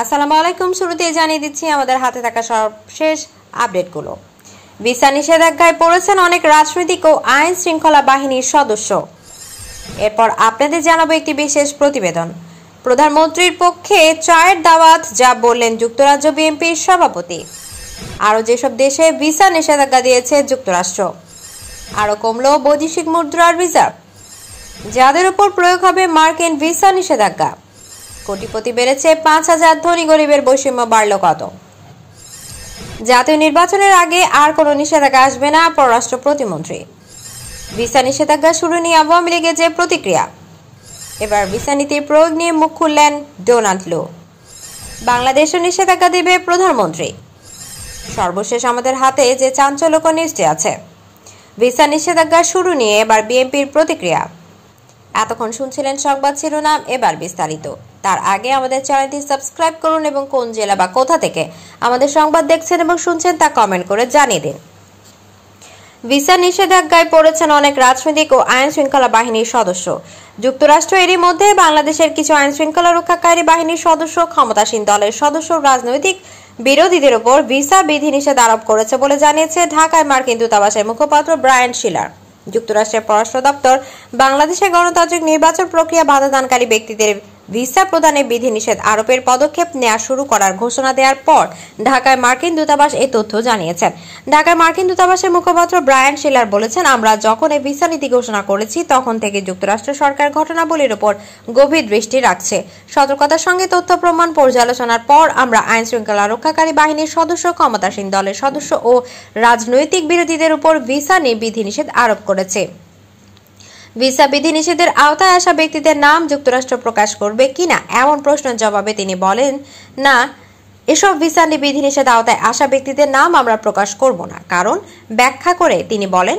আসসালামু আলাইকুম শুরুতে জানিয়ে দিচ্ছি আমাদের হাতে থাকা সর্বশেষ আপডেটগুলো ভিসা নিষেধাজ্ঞায় পড়েছেন অনেক রাজনৈতিক ও আইন শৃঙ্খলা বাহিনীর সদস্য এরপর আপনাদের জানাবো একটি বিশেষ প্রতিবেদন প্রধানমন্ত্রীর পক্ষে চায়ের দাওয়াত যা বললেন যুক্তরাজ্য বিএনপির সভাপতি আরও যেসব দেশে ভিসা নিষেধাজ্ঞা দিয়েছে যুক্তরাষ্ট্র আরও কমল বৈদেশিক মুদ্রার রিজার্ভ যাদের উপর প্রয়োগ হবে মার্কিন ভিসা নিষেধাজ্ঞা কোটিপতি বেড়েছে পাঁচ হাজার ধনী গরিবের বৈষম্য বাড়ল কত জাতীয় নির্বাচনের আগে আর কোনো নিষেধাজ্ঞা আসবে না পররাষ্ট্র প্রতিমন্ত্রী ভিসা নিষেধাজ্ঞা শুরু নিয়ে আওয়ামী লীগের যে প্রতিক্রিয়া এবার ভিসা নীতির প্রয়োগ নিয়ে মুখ খুললেন ডোনাল্ড লো বাংলাদেশও নিষেধাজ্ঞা দেবে প্রধানমন্ত্রী সর্বশেষ আমাদের হাতে যে চাঞ্চল্যকর নিউজটি আছে ভিসা নিষেধাজ্ঞা শুরু নিয়ে এবার বিএনপির প্রতিক্রিয়া এতক্ষণ শুনছিলেন সংবাদ শিরোনাম এবার বিস্তারিত তার আগে আমাদের চ্যানেলটি সাবস্ক্রাইব করুন এবং কোন জেলা বা কোথা থেকে আমাদের সংবাদ দেখছেন এবং শুনছেন তা কমেন্ট করে জানিয়ে দিন ভিসা নিষেধাজ্ঞায় পড়েছেন অনেক রাজনৈতিক ও আইন শৃঙ্খলা বাহিনীর সদস্য যুক্তরাষ্ট্র এরই মধ্যে বাংলাদেশের কিছু আইন শৃঙ্খলা রক্ষাকারী বাহিনীর সদস্য ক্ষমতাসীন দলের সদস্য রাজনৈতিক বিরোধীদের ওপর ভিসা বিধিনিষেধ আরোপ করেছে বলে জানিয়েছে ঢাকায় মার্কিন দূতাবাসের মুখপাত্র ব্রায়ান শিলার যুক্তরাষ্ট্রের পররাষ্ট্র দপ্তর বাংলাদেশের গণতান্ত্রিক নির্বাচন প্রক্রিয়া বাধাদানকারী ব্যক্তিদের ভিসা প্রদানে বিধিনিষেধ আরোপের পদক্ষেপ নেওয়া শুরু করার ঘোষণা দেওয়ার পর ঢাকায় মার্কিন দূতাবাস এই তথ্য জানিয়েছেন ঢাকায় মার্কিন দূতাবাসের মুখপাত্র ব্রায়ান শিলার বলেছেন আমরা যখন এই ভিসা নীতি ঘোষণা করেছি তখন থেকে যুক্তরাষ্ট্র সরকার ঘটনাবলীর উপর গভীর দৃষ্টি রাখছে সতর্কতার সঙ্গে তথ্য প্রমাণ পর্যালোচনার পর আমরা আইন শৃঙ্খলা রক্ষাকারী বাহিনীর সদস্য ক্ষমতাসীন দলের সদস্য ও রাজনৈতিক বিরোধীদের উপর ভিসা নিয়ে বিধিনিষেধ আরোপ করেছে ভিসা বিধিনিষেধের আওতায় আসা ব্যক্তিদের নাম যুক্তরাষ্ট্র প্রকাশ করবে কিনা এমন প্রশ্নের জবাবে তিনি বলেন না এসব ভিসা বিধিনিষেধ আওতায় আসা ব্যক্তিদের নাম আমরা প্রকাশ করব না কারণ ব্যাখ্যা করে তিনি বলেন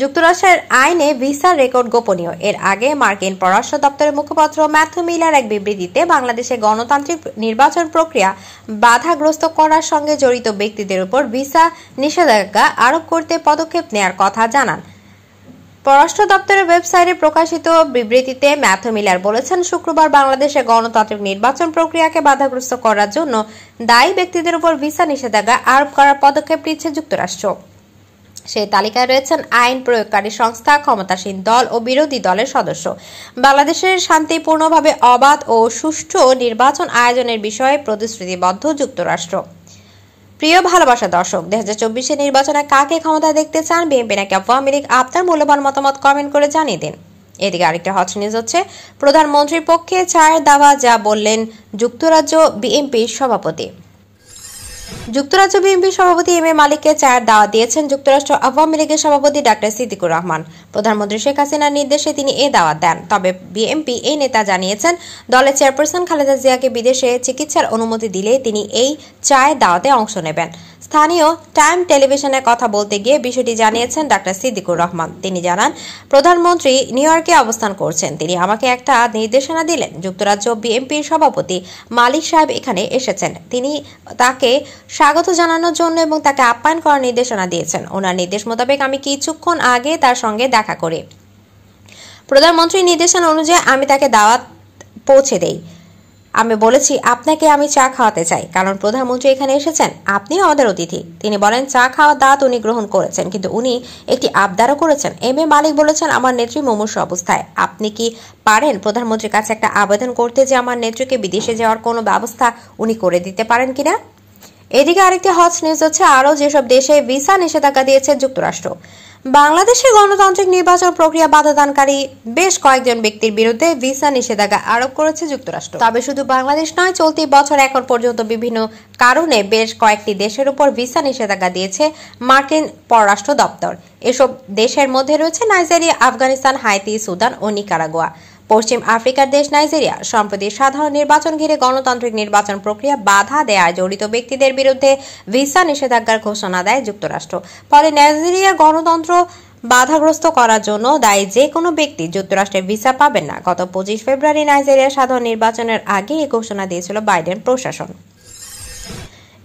যুক্তরাষ্ট্রের আইনে ভিসা রেকর্ড গোপনীয় এর আগে মার্কিন পররাষ্ট্র দপ্তরের মুখপাত্র ম্যাথু মিলার এক বিবৃতিতে বাংলাদেশে গণতান্ত্রিক নির্বাচন প্রক্রিয়া বাধাগ্রস্ত করার সঙ্গে জড়িত ব্যক্তিদের উপর ভিসা নিষেধাজ্ঞা আরোপ করতে পদক্ষেপ নেয়ার কথা জানান পররাষ্ট্র দপ্তরের ওয়েবসাইটে প্রকাশিত বিবৃতিতে ম্যাথু মিলার বলেছেন শুক্রবার বাংলাদেশে গণতান্ত্রিক নির্বাচন প্রক্রিয়াকে বাধাগ্রস্ত করার জন্য দায়ী ব্যক্তিদের উপর ভিসা নিষেধাজ্ঞা আরোপ করার পদক্ষেপ নিচ্ছে যুক্তরাষ্ট্র সেই তালিকায় রয়েছেন আইন প্রয়োগকারী সংস্থা ক্ষমতাসীন দল ও বিরোধী দলের সদস্য বাংলাদেশের শান্তিপূর্ণভাবে অবাধ ও সুষ্ঠু নির্বাচন আয়োজনের বিষয়ে প্রতিশ্রুতিবদ্ধ যুক্তরাষ্ট্র প্রিয় ভালোবাসা দর্শক দু হাজার চব্বিশে নির্বাচনে কাকে ক্ষমতা দেখতে চান বিএনপি নাকি আওয়ামী লীগ আপনার মূল্যবান মতামত কমেন্ট করে জানিয়ে দিন এদিকে আরেকটা হট নিউজ হচ্ছে প্রধানমন্ত্রীর পক্ষে চায়ের দাওয়া যা বললেন যুক্তরাজ্য বিএনপির সভাপতি যুক্তরাজ্য বিএনপি সভাপতি এম এ মালিককে চায়ের দাওয়াত দিয়েছেন যুক্তরাষ্ট্র আওয়ামী লীগের সভাপতি ডাক্তার সিদ্দিকুর রহমান প্রধানমন্ত্রী শেখ হাসিনার নির্দেশে তিনি এ দাওয়াত দেন তবে বিএনপি এই নেতা জানিয়েছেন দলের চেয়ারপারসন খালেদা জিয়াকে বিদেশে চিকিৎসার অনুমতি দিলে তিনি এই চায়ের দাওয়াতে অংশ নেবেন স্থানীয় টাইম টেলিভিশনে কথা বলতে গিয়ে বিষয়টি জানিয়েছেন ডাক্তার সিদ্দিকুর রহমান তিনি জানান প্রধানমন্ত্রী নিউ ইয়র্কে অবস্থান করছেন তিনি আমাকে একটা নির্দেশনা দিলেন যুক্তরাজ্য বিএনপির সভাপতি মালিক সাহেব এখানে এসেছেন তিনি তাকে স্বাগত জানানোর জন্য এবং তাকে আপ্যায়ন করার নির্দেশনা দিয়েছেন ওনার নির্দেশ মোতাবেক আমি কিছুক্ষণ আগে তার সঙ্গে দেখা করি প্রধানমন্ত্রীর নির্দেশনা অনুযায়ী আমি তাকে দাওয়াত পৌঁছে দেই আমি বলেছি আপনাকে আমি চা খাওয়াতে চাই কারণ প্রধানমন্ত্রী এখানে এসেছেন আপনি আমাদের অতিথি তিনি বলেন চা খাওয়ার দাঁত উনি গ্রহণ করেছেন কিন্তু উনি একটি আবদারও করেছেন এম এ মালিক বলেছেন আমার নেত্রী মুমূর্ষ অবস্থায় আপনি কি পারেন প্রধানমন্ত্রীর কাছে একটা আবেদন করতে যে আমার নেত্রীকে বিদেশে যাওয়ার কোনো ব্যবস্থা উনি করে দিতে পারেন কিনা এদিকে আরেকটি হজ নিউজ হচ্ছে আরও যেসব দেশে ভিসা নিষেধাজ্ঞা দিয়েছে যুক্তরাষ্ট্র বাংলাদেশে গণতান্ত্রিক নির্বাচন প্রক্রিয়া বাধাদানকারী বেশ কয়েকজন ব্যক্তির বিরুদ্ধে ভিসা নিষেধাজ্ঞা আরোপ করেছে যুক্তরাষ্ট্র তবে শুধু বাংলাদেশ নয় চলতি বছর এখন পর্যন্ত বিভিন্ন কারণে বেশ কয়েকটি দেশের উপর ভিসা নিষেধাজ্ঞা দিয়েছে মার্কিন পররাষ্ট্র দপ্তর এসব দেশের মধ্যে রয়েছে নাইজেরিয়া আফগানিস্তান হাইতি সুদান ও নিকারাগোয়া পশ্চিম আফ্রিকার দেশ নাইজেরিয়া সম্প্রতি সাধারণ নির্বাচন ঘিরে গণতান্ত্রিক নির্বাচন প্রক্রিয়া বাধা দেয়ায় জড়িত ব্যক্তিদের বিরুদ্ধে ভিসা নিষেধাজ্ঞার ঘোষণা দেয় যুক্তরাষ্ট্র ফলে নাইজেরিয়ার গণতন্ত্র বাধাগ্রস্ত করার জন্য দায়ী যে কোনো ব্যক্তি যুক্তরাষ্ট্রে ভিসা পাবেন না গত পঁচিশ ফেব্রুয়ারি নাইজেরিয়া সাধারণ নির্বাচনের আগে এ ঘোষণা দিয়েছিল বাইডেন প্রশাসন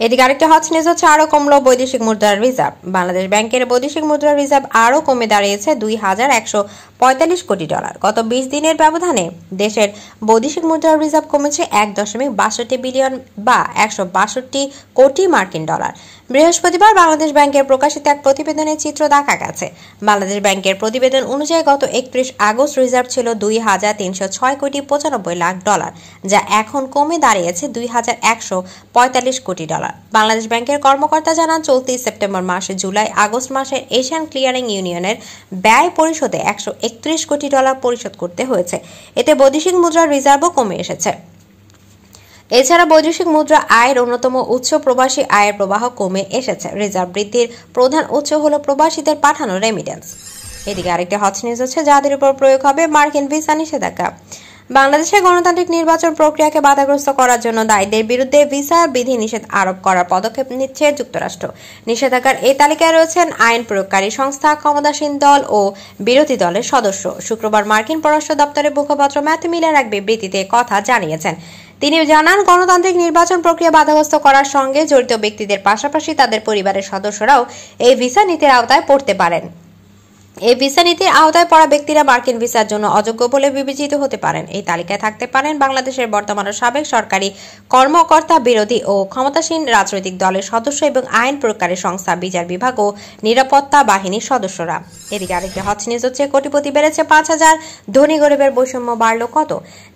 এদিকে আরেকটা হট নিউজ হচ্ছে আরও কমলো বৈদেশিক মুদ্রার রিজার্ভ বাংলাদেশ ব্যাংকের বৈদেশিক মুদ্রার রিজার্ভ আরও কমে দাঁড়িয়েছে দুই হাজার একশো পঁয়তাল্লিশ কোটি ডলার গত বিশ দিনের ব্যবধানে দেশের বৈদেশিক মুদ্রার রিজার্ভ কমেছে এক দশমিক বাষট্টি বিলিয়ন বা একশো বাষট্টি কোটি মার্কিন ডলার বৃহস্পতিবার বাংলাদেশ ব্যাংকের প্রকাশিত এক প্রতিবেদনের চিত্র দেখা গেছে বাংলাদেশ ব্যাংকের প্রতিবেদন অনুযায়ী গত একত্রিশ আগস্ট রিজার্ভ ছিল দুই হাজার তিনশো ছয় কোটি পঁচানব্বই লাখ ডলার যা এখন কমে দাঁড়িয়েছে দুই হাজার একশো পঁয়তাল্লিশ কোটি ডলার ডলার বাংলাদেশ ব্যাংকের কর্মকর্তা জানান চলতি সেপ্টেম্বর মাসে জুলাই আগস্ট মাসে এশিয়ান ক্লিয়ারিং ইউনিয়নের ব্যয় পরিশোধে একশো একত্রিশ কোটি ডলার পরিশোধ করতে হয়েছে এতে বৈদেশিক মুদ্রার রিজার্ভও কমে এসেছে এছাড়া বৈদেশিক মুদ্রা আয়ের অন্যতম উৎস প্রবাসী আয়ের প্রবাহ কমে এসেছে রিজার্ভ বৃদ্ধির প্রধান উৎস হল প্রবাসীদের পাঠানো রেমিটেন্স এদিকে আরেকটি হট নিউজ হচ্ছে যাদের উপর প্রয়োগ হবে মার্কিন ভিসা নিষেধাজ্ঞা বাংলাদেশে গণতান্ত্রিক নির্বাচন প্রক্রিয়াকে বাধাগ্রস্ত করার জন্য দায়ীদের বিরুদ্ধে ভিসা বিধিনিষেধ আরোপ করার পদক্ষেপ নিচ্ছে যুক্তরাষ্ট্র নিষেধাজ্ঞার এই তালিকায় রয়েছেন আইন প্রয়োগকারী সংস্থা ক্ষমতাসীন দল ও বিরোধী দলের সদস্য শুক্রবার মার্কিন পররাষ্ট্র দপ্তরের মুখপাত্র ম্যাথু মিলার এক বিবৃতিতে কথা জানিয়েছেন তিনি জানান গণতান্ত্রিক নির্বাচন প্রক্রিয়া বাধাগ্রস্ত করার সঙ্গে জড়িত ব্যক্তিদের পাশাপাশি তাদের পরিবারের সদস্যরাও এই ভিসা নীতির আওতায় পড়তে পারেন এই ভিসা নীতির আওতায় পড়া ব্যক্তিরা মার্কিন ভিসার জন্য অযোগ্য বলে বিবেচিত হতে পারেন এই তালিকায় থাকতে পারেন বাংলাদেশের বর্তমান সাবেক সরকারি কর্মকর্তা বিরোধী ও ক্ষমতাসীন রাজনৈতিক দলের সদস্য এবং আইন প্রকারী সংস্থা বিচার বিভাগ ও নিরাপত্তা বাহিনীর সদস্যরা এদিকে আরেকটি হজ নিউজ হচ্ছে কোটিপতি বেড়েছে পাঁচ হাজার ধনী গরিবের বৈষম্য বাড়ল কত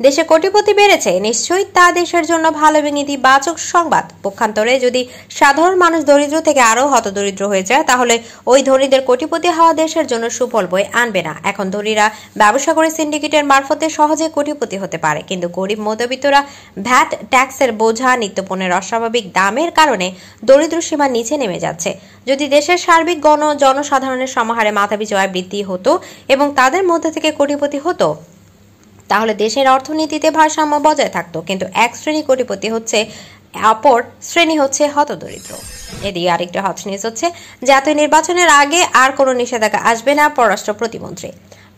দেশে কোটিপতি বেড়েছে নিশ্চয়ই তা দেশের জন্য ভালো এবং ইতিবাচক সংবাদ পক্ষান্তরে যদি সাধারণ মানুষ দরিদ্র থেকে আরও হতদরিদ্র হয়ে যায় তাহলে ওই ধনীদের কোটিপতি হওয়া দেশের জন্য সুফল বই আনবে না এখন ধনীরা ব্যবসা করে সিন্ডিকেটের মারফতে সহজে কোটিপতি হতে পারে কিন্তু গরিব মধ্যবিত্তরা ভ্যাট ট্যাক্সের বোঝা নিত্যপণের অস্বাভাবিক দামের কারণে দরিদ্র সীমা নিচে নেমে যাচ্ছে যদি দেশের সার্বিক গণ জনসাধারণের সমাহারে মাথাপিছু আয় বৃদ্ধি হতো এবং তাদের মধ্যে থেকে কোটিপতি হতো তাহলে দেশের অর্থনীতিতে ভারসাম্য বজায় থাকতো কিন্তু এক শ্রেণী কোটিপতি হচ্ছে অপর শ্রেণী হচ্ছে হতদরিদ্র এদিকে আরেকটা হট নিউজ হচ্ছে জাতীয় নির্বাচনের আগে আর কোনো নিষেধাজ্ঞা আসবে না পররাষ্ট্র প্রতিমন্ত্রী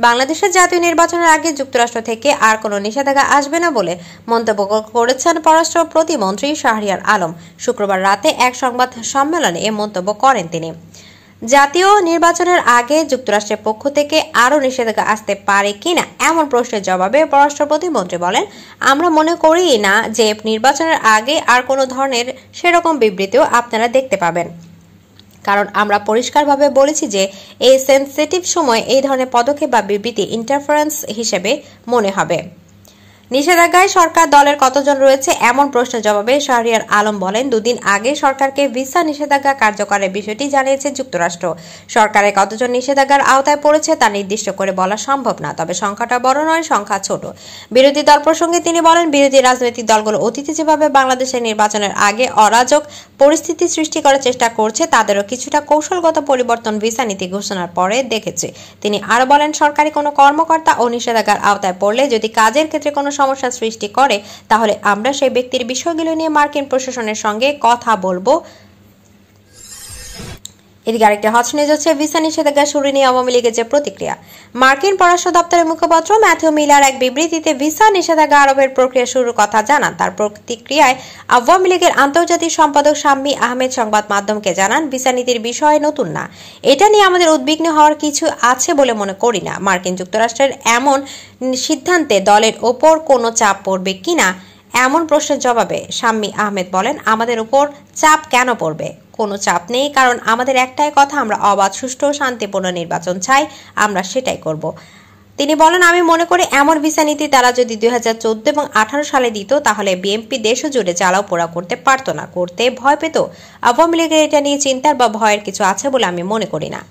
বাংলাদেশের জাতীয় নির্বাচনের আগে যুক্তরাষ্ট্র থেকে আর কোনো নিষেধাজ্ঞা আসবে না বলে মন্তব্য করেছেন পররাষ্ট্র প্রতিমন্ত্রী শাহরিয়ার আলম শুক্রবার রাতে এক সংবাদ সম্মেলনে এ মন্তব্য করেন তিনি জাতীয় নির্বাচনের আগে যুক্তরাষ্ট্রের পক্ষ থেকে আরও নিষেধাজ্ঞা আসতে পারে কিনা এমন প্রশ্নের জবাবে পররাষ্ট্র প্রতিমন্ত্রী বলেন আমরা মনে করি না যে নির্বাচনের আগে আর কোনো ধরনের সেরকম বিবৃতিও আপনারা দেখতে পাবেন কারণ আমরা পরিষ্কারভাবে বলেছি যে এই সেন্সিটিভ সময় এই ধরনের পদক্ষেপ বা বিবৃতি ইন্টারফারেন্স হিসেবে মনে হবে নিষেধাজ্ঞায় সরকার দলের কতজন রয়েছে এমন প্রশ্নের জবাবে শাহরিয়ার আলম বলেন দুদিন আগে সরকারকে ভিসা নিষেধাজ্ঞা কার্যকরের বিষয়টি জানিয়েছে যুক্তরাষ্ট্র সরকারের কতজন নিষেধাজ্ঞার আওতায় পড়েছে তা নির্দিষ্ট করে বলা সম্ভব না তবে সংখ্যাটা বড় নয় সংখ্যা ছোট বিরোধী দল প্রসঙ্গে তিনি বলেন বিরোধী রাজনৈতিক দলগুলো অতিথি যেভাবে বাংলাদেশের নির্বাচনের আগে অরাজক পরিস্থিতি সৃষ্টি করার চেষ্টা করছে তাদেরও কিছুটা কৌশলগত পরিবর্তন ভিসা নীতি ঘোষণার পরে দেখেছে তিনি আরও বলেন সরকারি কোনো কর্মকর্তা ও নিষেধাজ্ঞার আওতায় পড়লে যদি কাজের ক্ষেত্রে কোনো সমস্যা সৃষ্টি করে তাহলে আমরা সেই ব্যক্তির বিষয়গুলো নিয়ে মার্কিন প্রশাসনের সঙ্গে কথা বলবো এদিকে আরেকটি হজ নিয়ে যাচ্ছে ভিসা নিষেধাজ্ঞা শুরু নিয়ে আওয়ামী লীগের যে প্রতিক্রিয়া মার্কিন পররাষ্ট্র দপ্তরের মুখপাত্র ম্যাথিউ মিলার এক বিবৃতিতে ভিসা নিষেধাজ্ঞা আরোপের প্রক্রিয়া শুরুর কথা জানান তার প্রতিক্রিয়ায় আওয়ামী লীগের আন্তর্জাতিক সম্পাদক শাম্মী আহমেদ সংবাদ মাধ্যমকে জানান ভিসা নীতির বিষয় নতুন না এটা নিয়ে আমাদের উদ্বিগ্ন হওয়ার কিছু আছে বলে মনে করি না মার্কিন যুক্তরাষ্ট্রের এমন সিদ্ধান্তে দলের ওপর কোনো চাপ পড়বে কিনা এমন প্রশ্নের জবাবে শাম্মী আহমেদ বলেন আমাদের উপর চাপ কেন পড়বে কোনো চাপ নেই কারণ আমাদের একটাই কথা আমরা অবাধ সুষ্ঠু ও শান্তিপূর্ণ নির্বাচন চাই আমরা সেটাই করব তিনি বলেন আমি মনে করি এমন ভিসা নীতি তারা যদি দুই হাজার চোদ্দ এবং আঠারো সালে দিত তাহলে বিএনপি দেশ জুড়ে জ্বালাও পোড়া করতে পারত না করতে ভয় পেত আওয়ামী লীগের এটা নিয়ে চিন্তার বা ভয়ের কিছু আছে বলে আমি মনে করি না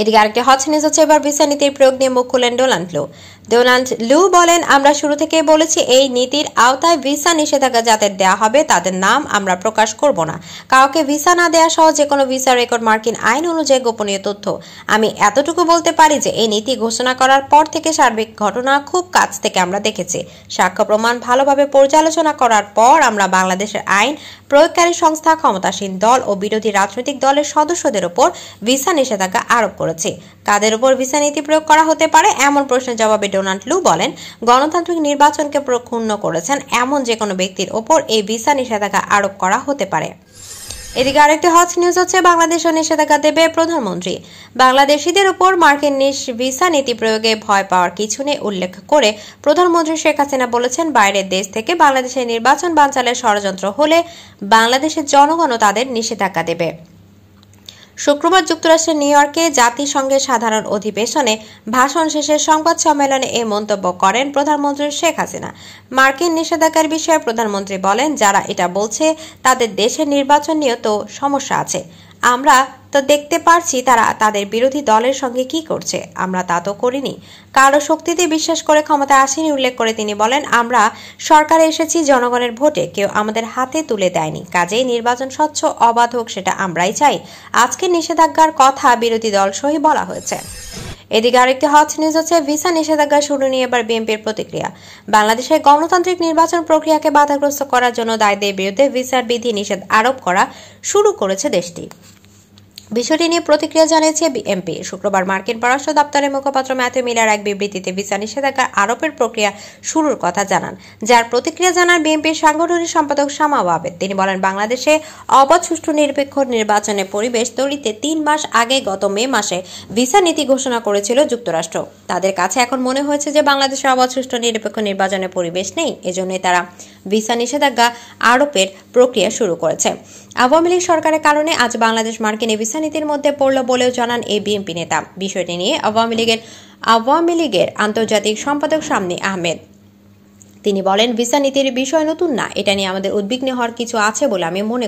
এদিকে আরেকটি হচ্ছে নিউজ হচ্ছে এবার ভিসা নীতির প্রয়োগ নিয়ে মুখ খুলেন ডোনাল্ড ডোনাল্ড লু বলেন আমরা শুরু থেকে বলেছি এই নীতির আওতায় ভিসা নিষেধাজ্ঞা যাদের দেয়া হবে তাদের নাম আমরা প্রকাশ করব না কাউকে ভিসা না দেয়া সহ যে কোনো ভিসা রেকর্ড মার্কিন আইন অনুযায়ী গোপনীয় তথ্য আমি এতটুকু বলতে পারি যে এই নীতি ঘোষণা করার পর থেকে সার্বিক ঘটনা খুব কাছ থেকে আমরা দেখেছি সাক্ষ্য প্রমাণ ভালোভাবে পর্যালোচনা করার পর আমরা বাংলাদেশের আইন প্রয়োগকারী সংস্থা ক্ষমতাসীন দল ও বিরোধী রাজনৈতিক দলের সদস্যদের উপর ভিসা নিষেধাজ্ঞা আরোপ করেছি কাদের উপর ভিসা নীতি প্রয়োগ করা হতে পারে এমন প্রশ্নের জবাবে ডোনাল্ড লু বলেন গণতান্ত্রিক নির্বাচনকে প্রক্ষুণ্ণ করেছেন এমন যে কোনো ব্যক্তির ওপর এই ভিসা নিষেধাজ্ঞা আরোপ করা হতে পারে এদিকে আরেকটি হট নিউজ হচ্ছে বাংলাদেশও নিষেধাজ্ঞা দেবে প্রধানমন্ত্রী বাংলাদেশিদের উপর মার্কিন নিস ভিসা নীতি প্রয়োগে ভয় পাওয়ার কিছু নেই উল্লেখ করে প্রধানমন্ত্রী শেখ হাসিনা বলেছেন বাইরের দেশ থেকে বাংলাদেশের নির্বাচন বাঞ্চালের ষড়যন্ত্র হলে বাংলাদেশের জনগণও তাদের নিষেধাজ্ঞা দেবে শুক্রবার যুক্তরাষ্ট্রের নিউ ইয়র্কে জাতিসংঘের সাধারণ অধিবেশনে ভাষণ শেষে সংবাদ সম্মেলনে এ মন্তব্য করেন প্রধানমন্ত্রী শেখ হাসিনা মার্কিন নিষেধাজ্ঞার বিষয়ে প্রধানমন্ত্রী বলেন যারা এটা বলছে তাদের দেশে নির্বাচন নিয়ে তো সমস্যা আছে আমরা তো দেখতে পারছি তারা তাদের বিরোধী দলের সঙ্গে কি করছে আমরা তা তো করিনি কারো শক্তিতে বিশ্বাস করে ক্ষমতায় আসেনি উল্লেখ করে তিনি বলেন আমরা সরকারে এসেছি জনগণের ভোটে কেউ আমাদের হাতে তুলে দেয়নি কাজেই নির্বাচন স্বচ্ছ অবাধ হোক সেটা আমরাই চাই আজকে নিষেধাজ্ঞার কথা বিরোধী দল সহি বলা হয়েছে এদিকে আরেকটি হট নিউজ হচ্ছে ভিসা নিষেধাজ্ঞা শুরু নিয়ে এবার বিএনপির প্রতিক্রিয়া বাংলাদেশের গণতান্ত্রিক নির্বাচন প্রক্রিয়াকে বাধাগ্রস্ত করার জন্য দায়দের বিরুদ্ধে ভিসার বিধি নিষেধ আরোপ করা শুরু করেছে দেশটি বিষয়টি নিয়ে প্রতিক্রিয়া জানিয়েছে বিএমপি শুক্রবার মার্কিন পররাষ্ট্র দপ্তরের মুখপাত্র ম্যাথু মিলার এক বিবৃতিতে ভিসা নিষেধাজ্ঞার আরোপের প্রক্রিয়া শুরুর কথা জানান যার প্রতিক্রিয়া জানান বিএনপির সাংগঠনিক সম্পাদক শামা ওয়াবেদ তিনি বলেন বাংলাদেশে অবাধ সুষ্ঠু নিরপেক্ষ নির্বাচনের পরিবেশ তৈরিতে তিন মাস আগে গত মে মাসে ভিসা নীতি ঘোষণা করেছিল যুক্তরাষ্ট্র তাদের কাছে এখন মনে হয়েছে যে বাংলাদেশে অবাধ সুষ্ঠু নিরপেক্ষ নির্বাচনের পরিবেশ নেই এজন্যই তারা ভিসা নিষেধাজ্ঞা আরোপের প্রক্রিয়া শুরু করেছে আওয়ামী লীগ সরকারের কারণে আজ বাংলাদেশ মার্কিন ভিসা ঝাঁঝানিতির মধ্যে পড়ল বলেও জানান এই বিএনপি নেতা বিষয়টি নিয়ে আওয়ামী লীগের আওয়ামী লীগের আন্তর্জাতিক সম্পাদক সামনে আহমেদ তিনি বলেন ভিসা নীতির বিষয় নতুন না এটা নিয়ে আমাদের উদ্বিগ্ন হওয়ার কিছু আছে বলে আমি মনে